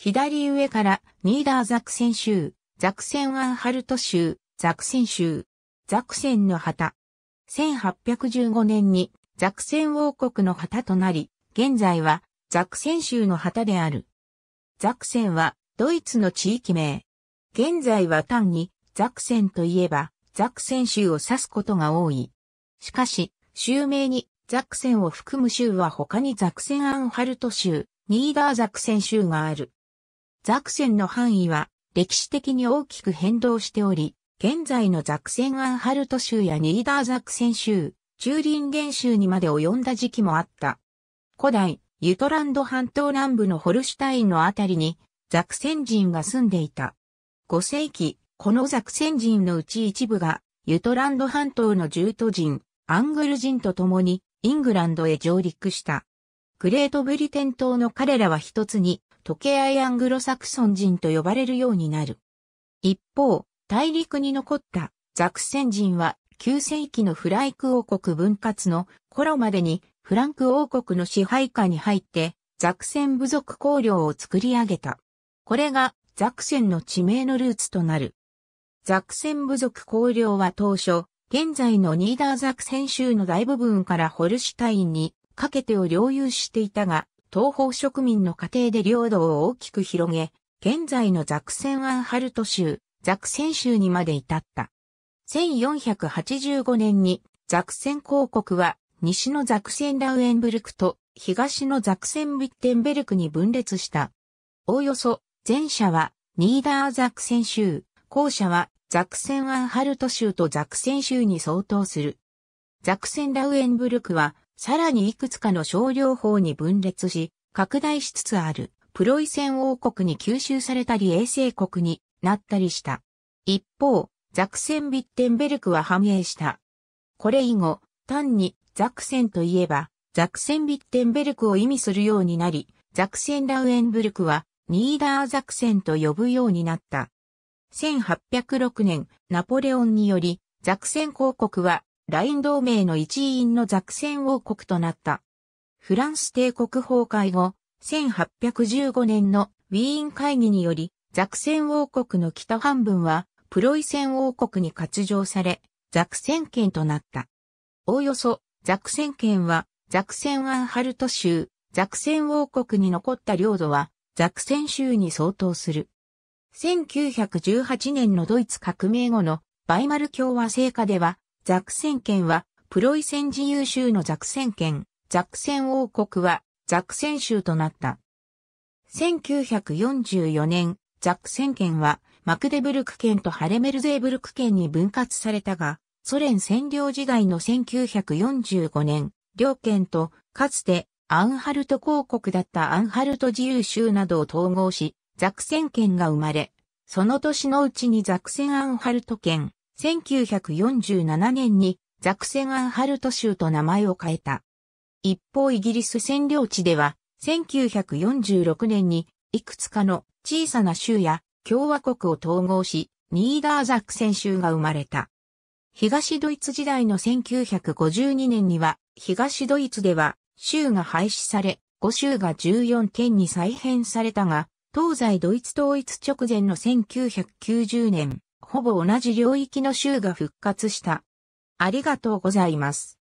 左上からニーダーザクセン州、ザクセンアンハルト州、ザクセン州、ザクセンの旗。1815年にザクセン王国の旗となり、現在はザクセン州の旗である。ザクセンはドイツの地域名。現在は単にザクセンといえばザクセン州を指すことが多い。しかし、州名にザクセンを含む州は他にザクセンアンハルト州、ニーダーザクセン州がある。ザクセンの範囲は歴史的に大きく変動しており、現在のザクセンアンハルト州やニーダーザクセン州、チューリンゲン州にまで及んだ時期もあった。古代、ユトランド半島南部のホルシュタインのあたりに、ザクセン人が住んでいた。5世紀、このザクセン人のうち一部が、ユトランド半島のジュート人、アングル人と共に、イングランドへ上陸した。グレートブリテン島の彼らは一つに、時計アイアングロサクソン人と呼ばれるようになる。一方、大陸に残ったザクセン人は9世紀のフライク王国分割の頃までにフランク王国の支配下に入ってザクセン部族公領を作り上げた。これがザクセンの地名のルーツとなる。ザクセン部族公領は当初、現在のニーダーザクセン州の大部分からホルシュタインにかけてを領有していたが、東方植民の過程で領土を大きく広げ、現在のザクセンアンハルト州、ザクセン州にまで至った。1485年にザクセン公国は西のザクセンラウエンブルクと東のザクセンヴィッテンベルクに分裂した。おおよそ前者はニーダーザクセン州、後者はザクセンアンハルト州とザクセン州に相当する。ザクセンラウエンブルクはさらにいくつかの少量法に分裂し、拡大しつつある、プロイセン王国に吸収されたり衛星国になったりした。一方、ザクセン・ビッテンベルクは繁栄した。これ以後、単にザクセンといえば、ザクセン・ビッテンベルクを意味するようになり、ザクセン・ラウエンブルクは、ニーダーザクセンと呼ぶようになった。1806年、ナポレオンにより、ザクセン公国はライン同盟の一員のザクセン王国となった。フランス帝国崩壊後、1815年のウィーン会議により、ザクセン王国の北半分は、プロイセン王国に割譲され、ザクセン県となった。おおよそ、ザクセン県は、ザクセンアンハルト州、ザクセン王国に残った領土は、ザクセン州に相当する。1918年のドイツ革命後のバイマル共和制下では、ザクセン県は、プロイセン自由州のザクセン県、ザクセン王国は、ザクセン州となった。1944年、ザクセン県は、マクデブルク県とハレメルゼーブルク県に分割されたが、ソ連占領時代の1945年、両県と、かつて、アンハルト公国だったアンハルト自由州などを統合し、ザクセン県が生まれ、その年のうちにザクセンアンハルト県、1947年にザクセンアンハルト州と名前を変えた。一方イギリス占領地では、1946年にいくつかの小さな州や共和国を統合し、ニーダーザクセン州が生まれた。東ドイツ時代の1952年には、東ドイツでは州が廃止され、5州が14県に再編されたが、東西ドイツ統一直前の1990年、ほぼ同じ領域の州が復活した。ありがとうございます。